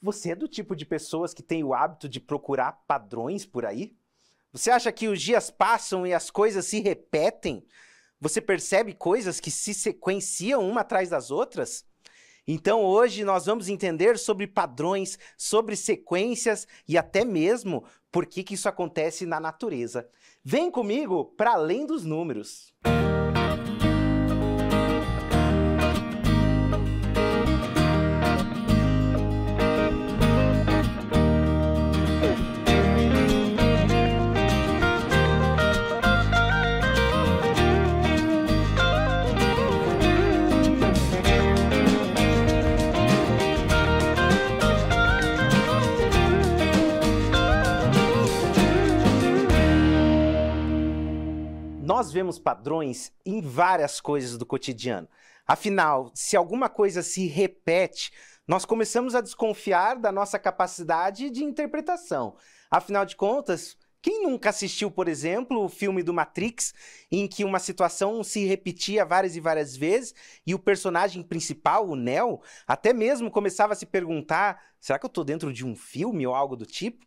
Você é do tipo de pessoas que tem o hábito de procurar padrões por aí? Você acha que os dias passam e as coisas se repetem? Você percebe coisas que se sequenciam uma atrás das outras? Então hoje nós vamos entender sobre padrões, sobre sequências e até mesmo por que, que isso acontece na natureza. Vem comigo para além dos números. Música nós vemos padrões em várias coisas do cotidiano. Afinal, se alguma coisa se repete, nós começamos a desconfiar da nossa capacidade de interpretação. Afinal de contas, quem nunca assistiu, por exemplo, o filme do Matrix, em que uma situação se repetia várias e várias vezes e o personagem principal, o Neo, até mesmo começava a se perguntar: será que eu estou dentro de um filme ou algo do tipo?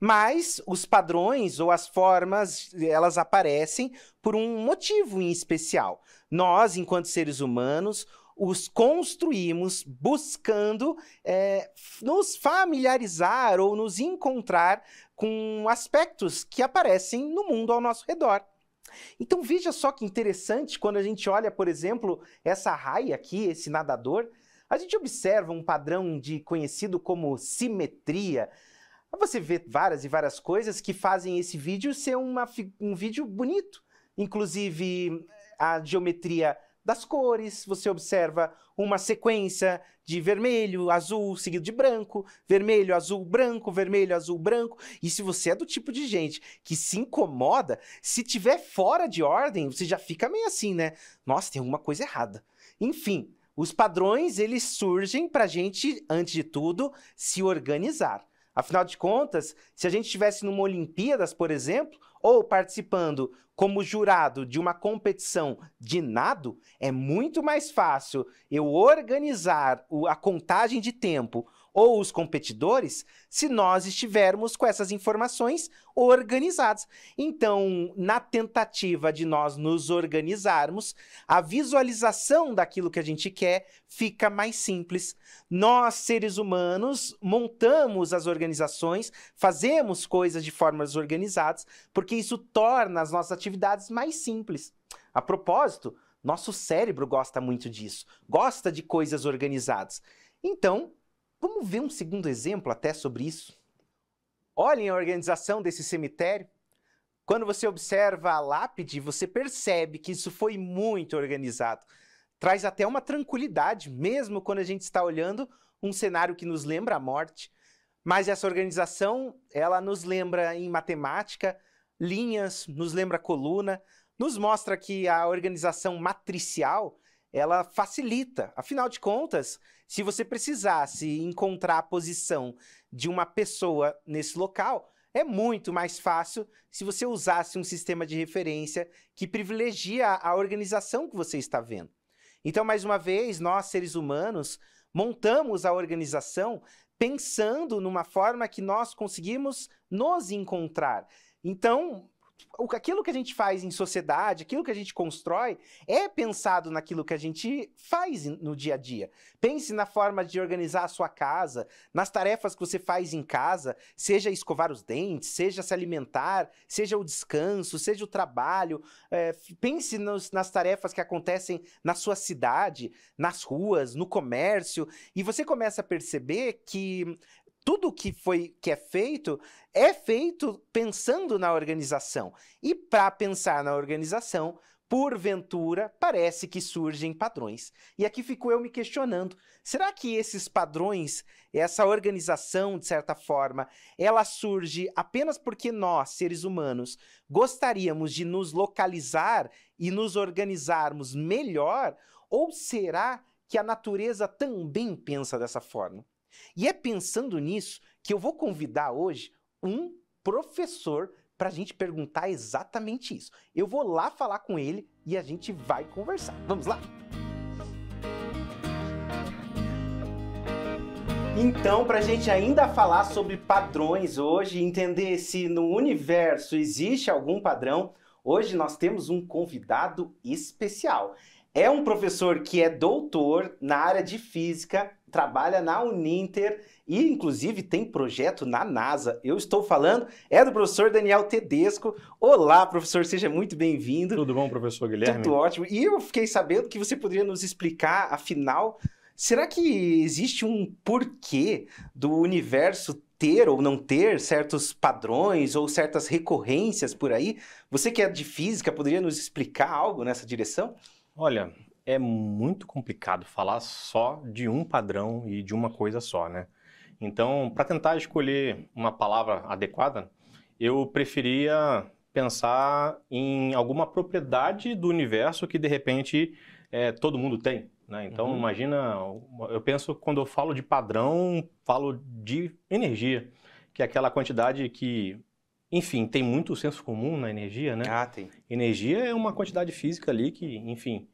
Mas os padrões ou as formas, elas aparecem por um motivo em especial. Nós, enquanto seres humanos, os construímos buscando é, nos familiarizar ou nos encontrar com aspectos que aparecem no mundo ao nosso redor. Então veja só que interessante quando a gente olha, por exemplo, essa raia aqui, esse nadador, a gente observa um padrão de conhecido como simetria, você vê várias e várias coisas que fazem esse vídeo ser uma, um vídeo bonito. Inclusive a geometria das cores, você observa uma sequência de vermelho, azul, seguido de branco, vermelho, azul, branco, vermelho, azul, branco. E se você é do tipo de gente que se incomoda, se tiver fora de ordem, você já fica meio assim, né? Nossa, tem alguma coisa errada. Enfim, os padrões eles surgem para a gente, antes de tudo, se organizar. Afinal de contas, se a gente estivesse numa Olimpíadas, por exemplo, ou participando como jurado de uma competição de nado, é muito mais fácil eu organizar a contagem de tempo ou os competidores se nós estivermos com essas informações organizadas. Então, na tentativa de nós nos organizarmos, a visualização daquilo que a gente quer fica mais simples. Nós, seres humanos, montamos as organizações, fazemos coisas de formas organizadas, porque isso torna as nossas atividades mais simples. A propósito, nosso cérebro gosta muito disso, gosta de coisas organizadas. Então, Vamos ver um segundo exemplo até sobre isso? Olhem a organização desse cemitério. Quando você observa a lápide, você percebe que isso foi muito organizado. Traz até uma tranquilidade, mesmo quando a gente está olhando um cenário que nos lembra a morte. Mas essa organização, ela nos lembra em matemática, linhas, nos lembra coluna, nos mostra que a organização matricial ela facilita. Afinal de contas, se você precisasse encontrar a posição de uma pessoa nesse local, é muito mais fácil se você usasse um sistema de referência que privilegia a organização que você está vendo. Então, mais uma vez, nós seres humanos montamos a organização pensando numa forma que nós conseguimos nos encontrar. Então, aquilo que a gente faz em sociedade, aquilo que a gente constrói, é pensado naquilo que a gente faz no dia a dia. Pense na forma de organizar a sua casa, nas tarefas que você faz em casa, seja escovar os dentes, seja se alimentar, seja o descanso, seja o trabalho. É, pense nos, nas tarefas que acontecem na sua cidade, nas ruas, no comércio, e você começa a perceber que tudo que foi que é feito é feito pensando na organização. E para pensar na organização, porventura, parece que surgem padrões. E aqui ficou eu me questionando: será que esses padrões, essa organização, de certa forma, ela surge apenas porque nós, seres humanos, gostaríamos de nos localizar e nos organizarmos melhor? Ou será que a natureza também pensa dessa forma? E é pensando nisso que eu vou convidar hoje um professor para a gente perguntar exatamente isso. Eu vou lá falar com ele e a gente vai conversar. Vamos lá? Então, para a gente ainda falar sobre padrões hoje, entender se no universo existe algum padrão, hoje nós temos um convidado especial. É um professor que é doutor na área de física trabalha na Uninter e, inclusive, tem projeto na NASA. Eu estou falando, é do professor Daniel Tedesco. Olá, professor, seja muito bem-vindo. Tudo bom, professor Guilherme? Tudo ótimo. E eu fiquei sabendo que você poderia nos explicar, afinal, será que existe um porquê do universo ter ou não ter certos padrões ou certas recorrências por aí? Você que é de física, poderia nos explicar algo nessa direção? Olha, é muito complicado falar só de um padrão e de uma coisa só, né? Então, para tentar escolher uma palavra adequada, eu preferia pensar em alguma propriedade do universo que de repente é, todo mundo tem. Né? Então, uhum. imagina, eu penso quando eu falo de padrão, falo de energia, que é aquela quantidade que enfim, tem muito senso comum na energia, né? Ah, tem. Energia é uma quantidade física ali que, enfim,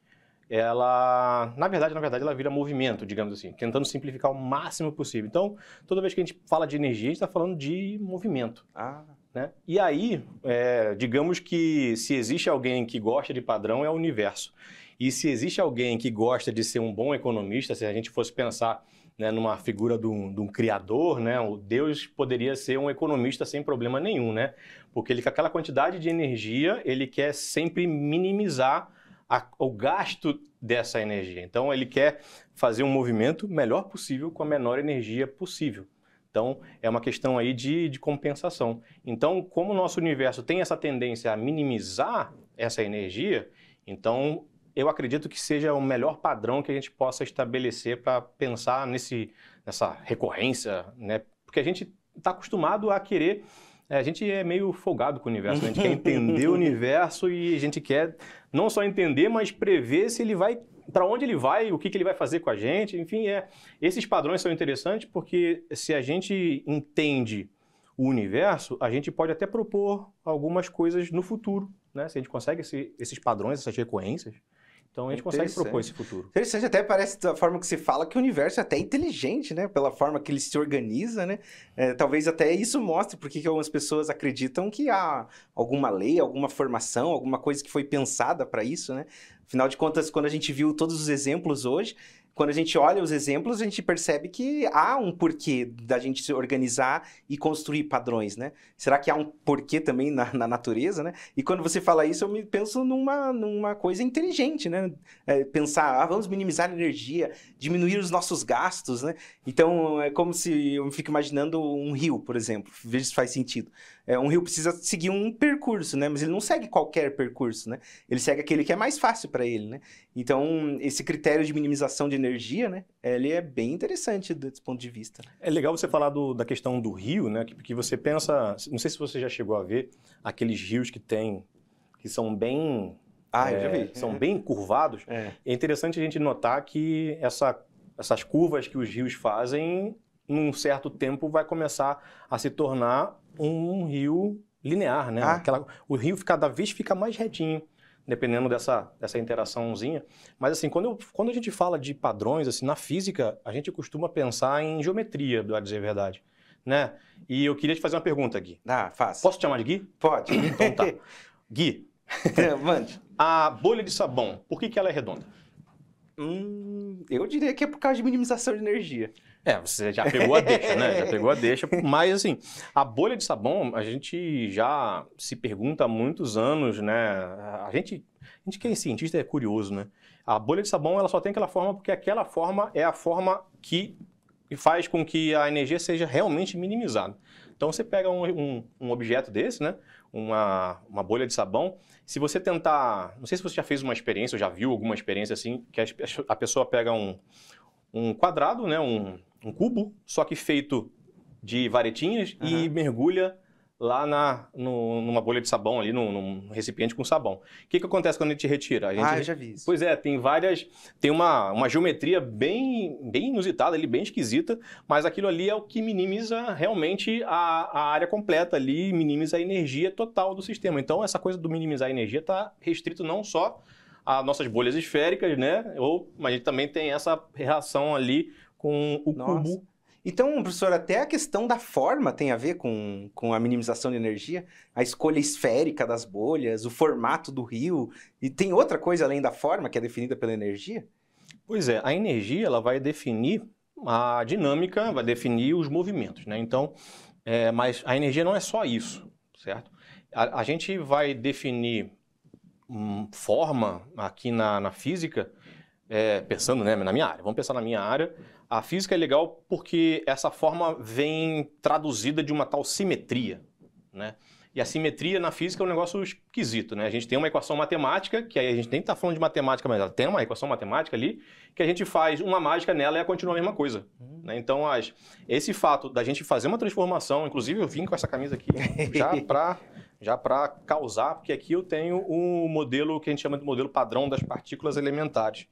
ela, na verdade, na verdade, ela vira movimento, digamos assim, tentando simplificar o máximo possível. Então, toda vez que a gente fala de energia, a gente está falando de movimento. Ah. Né? E aí, é, digamos que se existe alguém que gosta de padrão, é o universo. E se existe alguém que gosta de ser um bom economista, se a gente fosse pensar né, numa figura de um, de um, criador, né, o Deus poderia ser um economista sem problema nenhum, né? Porque ele com aquela quantidade de energia, ele quer sempre minimizar a, o gasto dessa energia. Então, ele quer fazer um movimento melhor possível com a menor energia possível. Então, é uma questão aí de, de compensação. Então, como o nosso universo tem essa tendência a minimizar essa energia, então eu acredito que seja o melhor padrão que a gente possa estabelecer para pensar nesse, nessa recorrência, né? Porque a gente está acostumado a querer é, a gente é meio folgado com o universo, né? a gente quer entender o universo e a gente quer não só entender, mas prever se ele vai para onde ele vai, o que, que, ele vai fazer com a gente, enfim, é. Esses padrões são interessantes porque se a gente entende o universo, a gente pode até propor algumas coisas no futuro, né? Se a gente consegue esse, esses padrões, essas recorrências, então a gente consegue propor esse futuro. Interessante, até parece da forma que se fala que o universo é até inteligente, né? Pela forma que ele se organiza, né? É, talvez até isso mostre porque que algumas pessoas acreditam que há alguma lei, alguma formação, alguma coisa que foi pensada para isso, né? Afinal de contas, quando a gente viu todos os exemplos hoje, quando a gente olha os exemplos, a gente percebe que há um porquê da gente se organizar e construir padrões, né? Será que há um porquê também na, na natureza, né? E quando você fala isso, eu me penso numa, numa coisa inteligente, né? É, pensar, ah, vamos minimizar a energia, diminuir os nossos gastos, né? Então, é como se eu fico imaginando um rio, por exemplo. Veja se faz sentido. É, um rio precisa seguir um percurso, né? Mas ele não segue qualquer percurso, né? Ele segue aquele que é mais fácil para ele, né? Então, esse critério de minimização de energia, né? É, ele é bem interessante desse ponto de vista. É legal você falar do, da questão do rio, né? Que, que você pensa... Não sei se você já chegou a ver aqueles rios que tem... Que são bem ah, eu já é, vi. são é. bem curvados. É. é. interessante a gente notar que essa, essas curvas que os rios fazem, num certo tempo, vai começar a se tornar um rio linear, né? Ah. Aquela, o rio cada vez fica mais retinho, dependendo dessa, dessa interaçãozinha. Mas assim, quando, eu, quando a gente fala de padrões, assim, na física, a gente costuma pensar em geometria, para dizer a verdade. Né? E eu queria te fazer uma pergunta aqui. Ah, fácil. Posso te chamar de Gui? Pode. Então tá. Gui. É, mande. a bolha de sabão, por que, que ela é redonda? Hum, eu diria que é por causa de minimização de energia. É, você já pegou a deixa, né? Já pegou a deixa. Mas, assim, a bolha de sabão, a gente já se pergunta há muitos anos, né? A gente, a gente que é cientista é curioso, né? A bolha de sabão, ela só tem aquela forma porque aquela forma é a forma que faz com que a energia seja realmente minimizada. Então, você pega um, um, um objeto desse, né? Uma, uma bolha de sabão. Se você tentar... Não sei se você já fez uma experiência ou já viu alguma experiência assim, que a, a pessoa pega um, um quadrado, né? Um, um cubo, só que feito de varetinhas uhum. e mergulha lá na, no, numa bolha de sabão ali, num, num recipiente com sabão. O que, que acontece quando a gente retira? A gente ah, re... eu já vi isso. Pois é, tem várias... Tem uma, uma geometria bem, bem inusitada ali, bem esquisita, mas aquilo ali é o que minimiza realmente a, a área completa ali, minimiza a energia total do sistema. Então, essa coisa do minimizar a energia está restrito não só a nossas bolhas esféricas, né? Ou, mas a gente também tem essa reação ali com o cubo. Então, professor, até a questão da forma tem a ver com, com a minimização de energia, a escolha esférica das bolhas, o formato do rio, e tem outra coisa além da forma que é definida pela energia? Pois é, a energia ela vai definir a dinâmica, vai definir os movimentos, né? Então, é, mas a energia não é só isso, certo? A, a gente vai definir hum, forma aqui na, na física, é, pensando né, na minha área, vamos pensar na minha área, a física é legal porque essa forma vem traduzida de uma tal simetria, né? E a simetria na física é um negócio esquisito, né? A gente tem uma equação matemática, que aí a gente nem está falando de matemática, mas ela tem uma equação matemática ali, que a gente faz uma mágica nela e continua a mesma coisa. Uhum. Né? Então, as, esse fato da gente fazer uma transformação, inclusive eu vim com essa camisa aqui já para já para causar, porque aqui eu tenho o um modelo que a gente chama de modelo padrão das partículas elementares.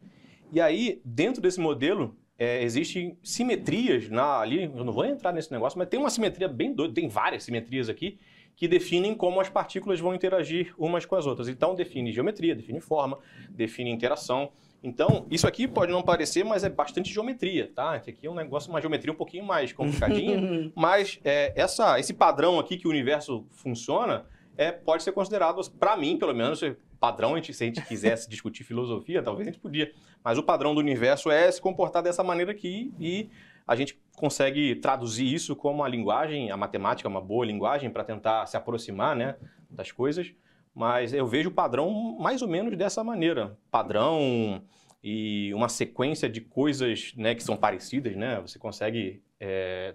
E aí, dentro desse modelo, é, existem simetrias na, ali, eu não vou entrar nesse negócio, mas tem uma simetria bem doida, tem várias simetrias aqui, que definem como as partículas vão interagir umas com as outras. Então, define geometria, define forma, define interação. Então, isso aqui pode não parecer, mas é bastante geometria, tá? Esse aqui é um negócio, uma geometria um pouquinho mais complicadinha, mas é, essa, esse padrão aqui que o universo funciona é, pode ser considerado, para mim, pelo menos, padrão, se a gente quisesse discutir filosofia, talvez a gente podia. Mas o padrão do universo é se comportar dessa maneira aqui e a gente consegue traduzir isso como a linguagem, a matemática é uma boa linguagem para tentar se aproximar né, das coisas, mas eu vejo o padrão mais ou menos dessa maneira. Padrão e uma sequência de coisas né, que são parecidas, né? Você consegue é,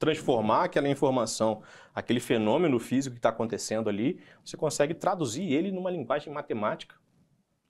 transformar aquela informação, aquele fenômeno físico que está acontecendo ali, você consegue traduzir ele numa linguagem matemática,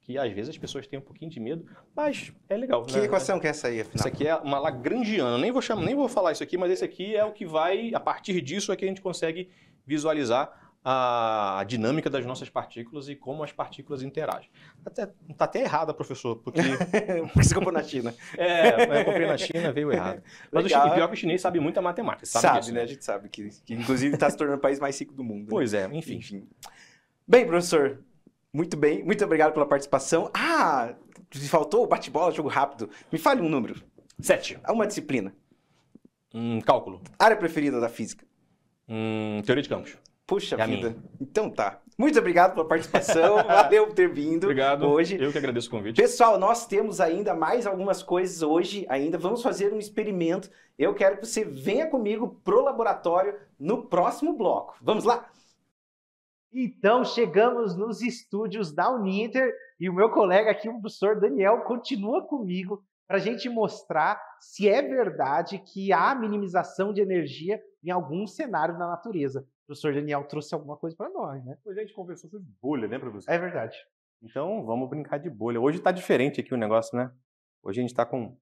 que às vezes as pessoas têm um pouquinho de medo, mas é legal. Que né? equação que é essa aí, afinal? Isso aqui é uma lagrangiana, nem vou, chamar, nem vou falar isso aqui, mas esse aqui é o que vai, a partir disso é que a gente consegue visualizar a dinâmica das nossas partículas e como as partículas interagem. Até, tá até errada, professor, porque... você comprou na China. É, é, eu comprei na China, veio errado. Mas Legal. o, pior é que o chinês sabe muita matemática. Sabe, sabe disso, né? né? A gente sabe que, que inclusive, está se tornando o país mais rico do mundo. Né? Pois né? é, enfim. enfim. Bem, professor, muito bem. Muito obrigado pela participação. Ah, faltou o bate-bola, jogo rápido. Me fale um número. Sete. Uma disciplina. Hum, cálculo. Área preferida da física. Hum, teoria de campos. Puxa é vida. Então tá. Muito obrigado pela participação. Valeu por ter vindo. Obrigado. Hoje. Eu que agradeço o convite. Pessoal, nós temos ainda mais algumas coisas hoje ainda. Vamos fazer um experimento. Eu quero que você venha comigo pro laboratório no próximo bloco. Vamos lá? Então chegamos nos estúdios da Uninter e o meu colega aqui, o professor Daniel, continua comigo para a gente mostrar se é verdade que há minimização de energia em algum cenário na natureza professor Daniel trouxe alguma coisa para nós, né? Pois a gente conversou sobre bolha, né, professor? É verdade. Então, vamos brincar de bolha. Hoje está diferente aqui o negócio, né? Hoje a gente está com...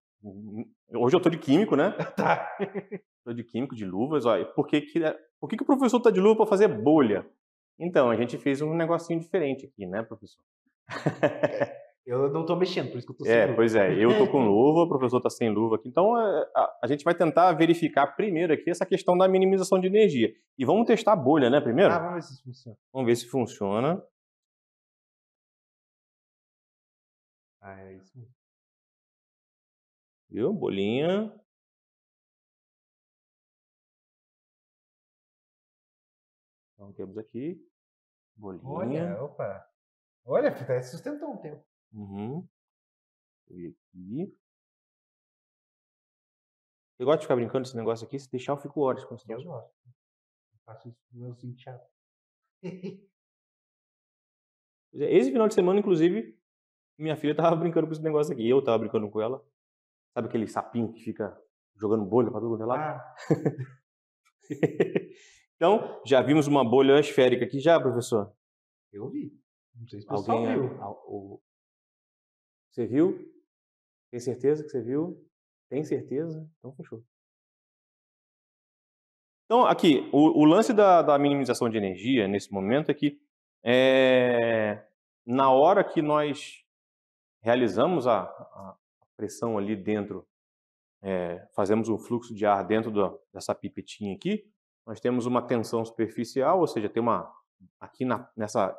Hoje eu estou de químico, né? tá. Estou de químico, de luvas. Olha, por que, que... É, por que, que o professor está de luva para fazer bolha? Então, a gente fez um negocinho diferente aqui, né, professor? Eu não estou mexendo, por isso que eu estou sem é, luva. Pois é, eu estou com luva, o professor está sem luva aqui. Então, é, a, a, gente vai tentar verificar primeiro aqui essa questão da minimização de energia. E vamos testar a bolha, né, primeiro? Ah, vamos ver se isso funciona. Vamos ver se funciona. Ah, é isso mesmo. Viu? Bolinha. Então, temos aqui. Bolinha. Olha, opa. Olha, fica, tá sustentou um tempo. Uhum. E aqui. Eu gosto de ficar brincando esse negócio aqui. Se deixar, eu fico horas com esse negócio Eu faço isso com meus é, Esse final de semana, inclusive, minha filha tava brincando com esse negócio aqui. Eu tava brincando com ela. Sabe aquele sapinho que fica jogando bolha pra todo quanto é lado? Ah, Então, já vimos uma bolha esférica aqui já, professor? eu vi. Não sei se o pessoal Alguém viu. a- o- você viu? Tem certeza que você viu? Tem certeza? Então fechou. Então, aqui, o, o lance da, da, minimização de energia nesse momento é que é, na hora que nós realizamos a, a pressão ali dentro, é, fazemos um fluxo de ar dentro do, dessa pipetinha aqui, nós temos uma tensão superficial, ou seja, tem uma aqui na, nessa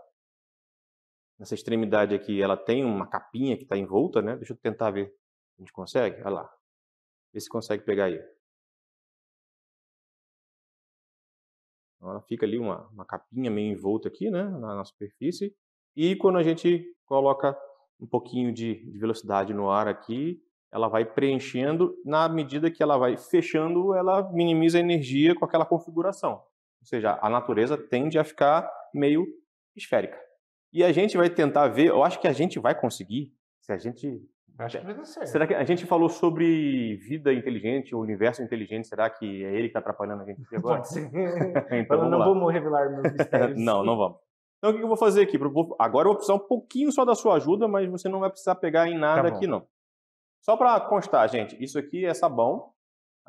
Nessa extremidade aqui, ela tem uma capinha que está envolta, né? Deixa eu tentar ver. A gente consegue? Olha lá. Vê se consegue pegar aí. Então, ela fica ali uma, uma capinha meio envolta aqui, né? Na, na superfície. E quando a gente coloca um pouquinho de, de velocidade no ar aqui, ela vai preenchendo, na medida que ela vai fechando, ela minimiza a energia com aquela configuração. Ou seja, a natureza tende a ficar meio esférica. E a gente vai tentar ver, eu acho que a gente vai conseguir, se a gente. Acho que vai ser. Será que a gente falou sobre vida inteligente, o universo inteligente? Será que é ele que está atrapalhando a gente agora? Pode ser. então, eu não lá. vamos revelar meus mistérios. não, não vamos. Então, o que eu vou fazer aqui? Agora eu vou precisar um pouquinho só da sua ajuda, mas você não vai precisar pegar em tá nada tá aqui, não. Só para constar, gente, isso aqui é sabão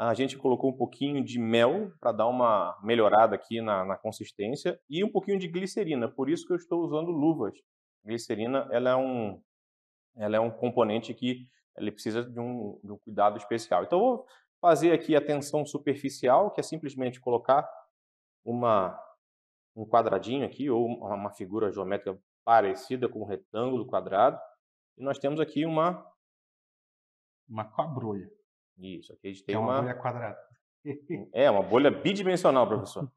a gente colocou um pouquinho de mel para dar uma melhorada aqui na, na, consistência e um pouquinho de glicerina, por isso que eu estou usando luvas. Glicerina ela é um, ela é um componente que ele precisa de um, de um cuidado especial. Então, vou fazer aqui a tensão superficial, que é simplesmente colocar uma, um quadradinho aqui, ou uma figura geométrica parecida com um retângulo quadrado. E nós temos aqui uma... Uma cabrolha isso, aqui a gente tem é uma, uma bolha quadrada. é, uma bolha bidimensional, professor.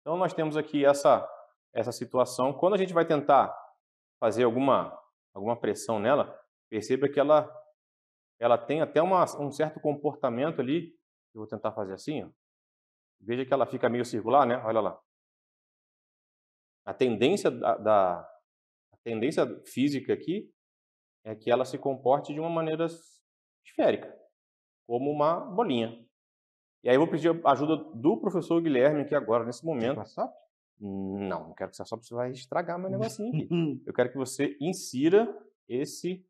Então nós temos aqui essa, essa situação. Quando a gente vai tentar fazer alguma, alguma pressão nela, perceba que ela, ela tem até uma, um certo comportamento ali. Eu vou tentar fazer assim, ó. Veja que ela fica meio circular, né? Olha lá. A tendência da, da a tendência física aqui é que ela se comporte de uma maneira esférica como uma bolinha. E aí eu vou pedir a ajuda do professor Guilherme aqui agora, nesse momento. Não, não quero que você só você vai estragar meu negocinho aqui. eu quero que você insira esse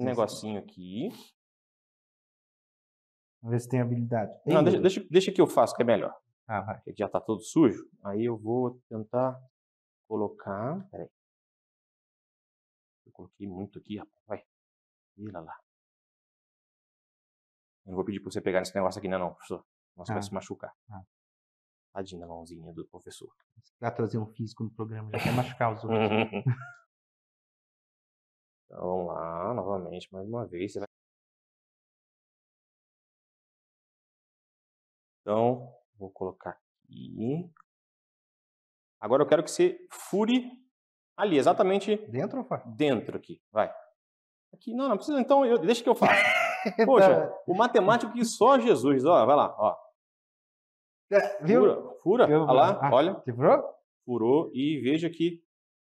negocinho aqui. Vamos ver se tem habilidade. Tem não, deixa, deixa, deixa, que eu faço, que é melhor. Ah, vai. Porque já tá todo sujo. Aí eu vou tentar colocar. Peraí. Eu coloquei muito aqui, rapaz. Vai. Vira lá. Não vou pedir pra você pegar esse negócio aqui, não, não, professor. Nós ah. vai se machucar. Ah. Tadinho mãozinha do professor. Vai trazer um físico no programa, já quer machucar os outros. então, vamos lá, novamente, mais uma vez. Vai... Então, vou colocar aqui. Agora eu quero que você fure ali, exatamente. Dentro ou fora? Dentro aqui, vai. Aqui, não, não precisa, então, eu, deixa que eu faço. Poxa, tá. o matemático que só Jesus. Ó, vai lá, ó. É, viu? Fura, fura. Viu? Olha lá, ah, olha. furou? Furou e veja que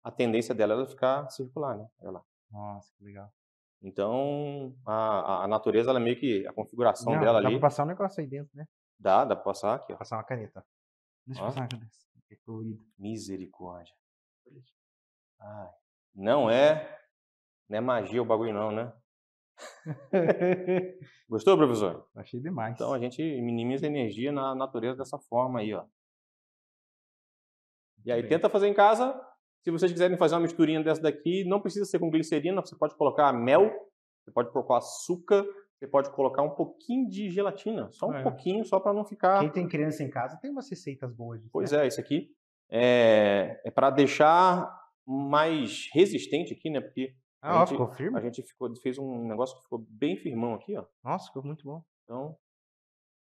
a tendência dela é ficar circular, né? Olha lá. Nossa, que legal. Então, a, a natureza, ela meio que, a configuração Não, dela dá ali... Dá pra passar um negócio aí dentro, né? Dá, dá pra passar aqui, ó. Passar uma caneta. Deixa eu passar uma caneta. É Misericórdia. Ai. Não é, não é magia o bagulho não, né? Gostou, professor? Achei demais. Então a gente minimiza a energia na natureza dessa forma aí, ó. E aí Bem. tenta fazer em casa. Se vocês quiserem fazer uma misturinha dessa daqui, não precisa ser com glicerina, você pode colocar mel, você pode colocar açúcar, você pode colocar um pouquinho de gelatina, só um é. pouquinho, só para não ficar. Quem tem criança em casa tem umas receitas boas. Disso, pois né? é, isso aqui é, é para deixar mais resistente aqui, né? Porque ah, ó, gente, ficou firme? A gente ficou, fez um negócio que ficou bem firmão aqui, ó. Nossa, ficou muito bom. Então,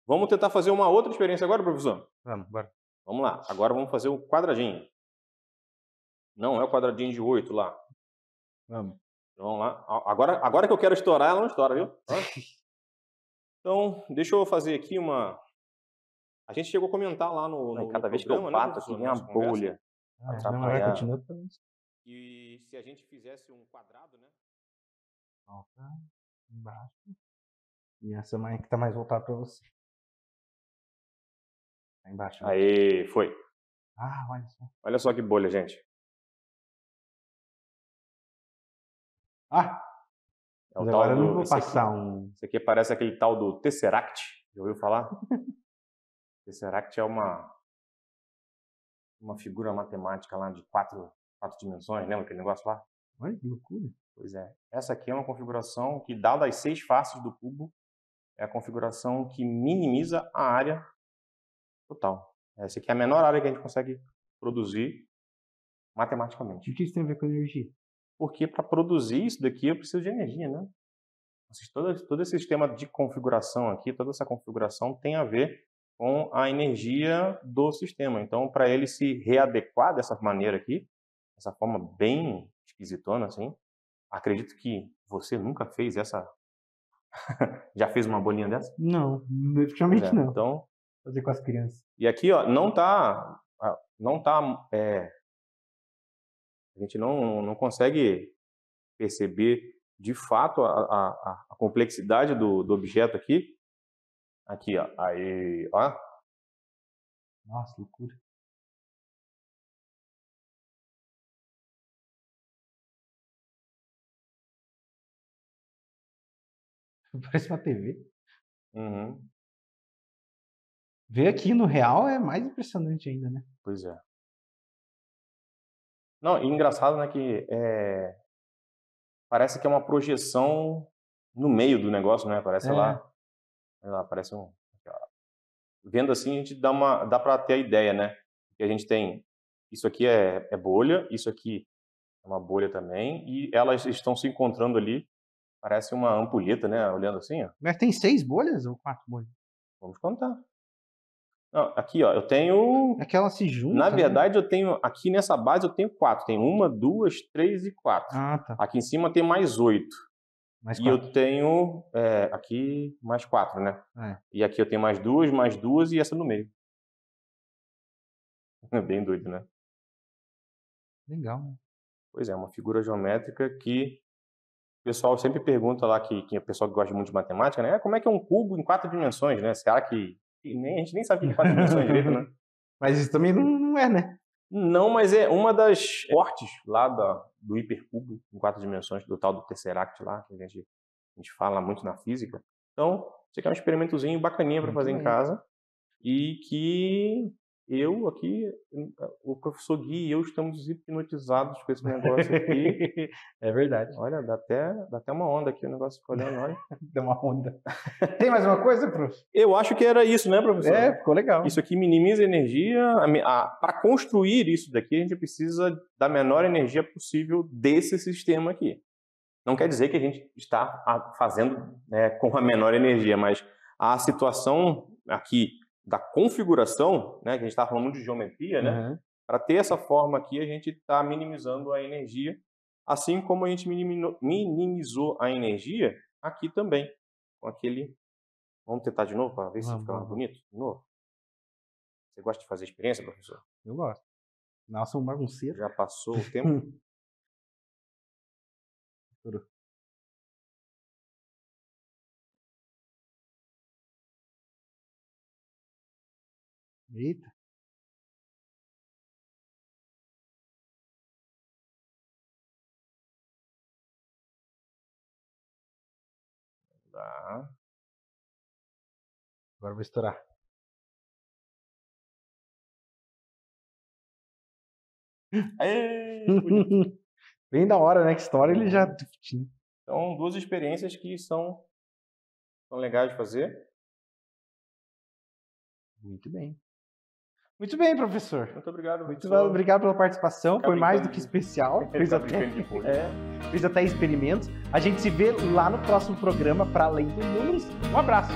vamos tentar fazer uma outra experiência agora, professor? Vamos, bora. Vamos lá, agora vamos fazer o um quadradinho. Não é o quadradinho de 8 lá. Vamos. Então, vamos lá. Agora, agora que eu quero estourar, ela não estoura, viu? Então, deixa eu fazer aqui uma. A gente chegou a comentar lá no. no cada no vez programa, que eu né, bato, né, aqui vem a bolha. Ah, não, é, continua e se a gente fizesse um quadrado, né? Volta embaixo. E essa mãe que tá mais voltada para você. Tá embaixo. Né? Aí, foi. Ah, olha só. Olha só que bolha, gente. Ah! É o tal do... não vou passar aqui, um. Isso aqui parece aquele tal do Tesseract. Já ouviu falar? Tesseract é uma uma figura matemática lá de quatro quatro dimensões, lembra aquele negócio lá? Olha que loucura. Pois é. Essa aqui é uma configuração que, dada as seis faces do cubo, é a configuração que minimiza a área total. Essa aqui é a menor área que a gente consegue produzir matematicamente. o que isso tem a ver com energia? Porque para produzir isso daqui eu preciso de energia, né? Todo, todo esse sistema de configuração aqui, toda essa configuração tem a ver com a energia do sistema. Então, para ele se readequar dessa maneira aqui, essa forma bem esquisitona, assim. Acredito que você nunca fez essa. Já fez uma bolinha dessa? Não, definitivamente é, não. Então. Fazer com as crianças. E aqui, ó, não tá. Ah, não tá. É, a gente não, não consegue perceber de fato a, a, a complexidade do, do objeto aqui. Aqui, ó. Aí, ó. Nossa, loucura. Parece uma TV. Uhum. Ver aqui no real é mais impressionante ainda, né? Pois é. Não, e engraçado, né, que é... parece que é uma projeção no meio do negócio, né? Parece é. lá, lá, parece um... Vendo assim, a gente dá, uma, dá pra ter a ideia, né? Que a gente tem, isso aqui é, é bolha, isso aqui é uma bolha também, e elas estão se encontrando ali Parece uma ampulheta, né? Olhando assim, ó. Mas tem seis bolhas ou quatro bolhas? Vamos contar. Não, aqui, ó, eu tenho. É que ela se junta. Na né? verdade, né? eu tenho. Aqui nessa base eu tenho quatro. Tem uma, duas, três e quatro. Ah, tá. Aqui em cima tem mais oito. Mais e eu tenho. É, aqui, mais quatro, né? É. E aqui eu tenho mais duas, mais duas e essa no meio. Bem doido, né? Legal, Pois é, uma figura geométrica que o pessoal sempre pergunta lá, que, que é o pessoal que gosta muito de matemática, né? Ah, como é que é um cubo em quatro dimensões, né? Será que nem, a gente nem sabe que é quatro dimensões direito, né? Mas isso também não é, né? Não, mas é uma das cortes lá da, do hipercubo em quatro dimensões, do tal do Tesseract lá, que a gente, a gente fala muito na física. Então, isso aqui é um experimentozinho bacaninha para fazer em casa e que eu aqui, hum, ah, o professor Gui e eu estamos hipnotizados com esse negócio aqui. é verdade. Olha, dá até, dá até uma onda aqui o negócio ficou olhando, olha. Deu uma onda. Tem mais uma coisa, professor? Eu acho que era isso, né, professor? É, ficou legal. Isso aqui minimiza a energia. Para construir isso daqui, a gente precisa da menor energia possível desse sistema aqui. Não quer dizer que a gente está ah, fazendo né, com a menor energia, mas a situação aqui da configuração, né, que a gente estava tá falando de geometria, né, uhum. para ter essa forma aqui, a gente está minimizando a energia, assim como a gente minimizou a energia aqui também, com aquele... Vamos tentar de novo para ver se fica mais bonito? De novo. Você gosta de fazer experiência, professor? Eu gosto. Nossa, um bagunceiro. Já passou o tempo? Eita. Lá. Tá. Agora vou estourar. Aê, Bem da hora, né? Que história ele já. Então, duas experiências que são, são legais de fazer. Muito bem. Muito bem, professor. Muito obrigado. Professor. Muito obrigado pela participação. Fica Foi mais do que especial. Fez até, é, fez até experimentos. A gente se vê lá no próximo programa para além dos números. Um abraço.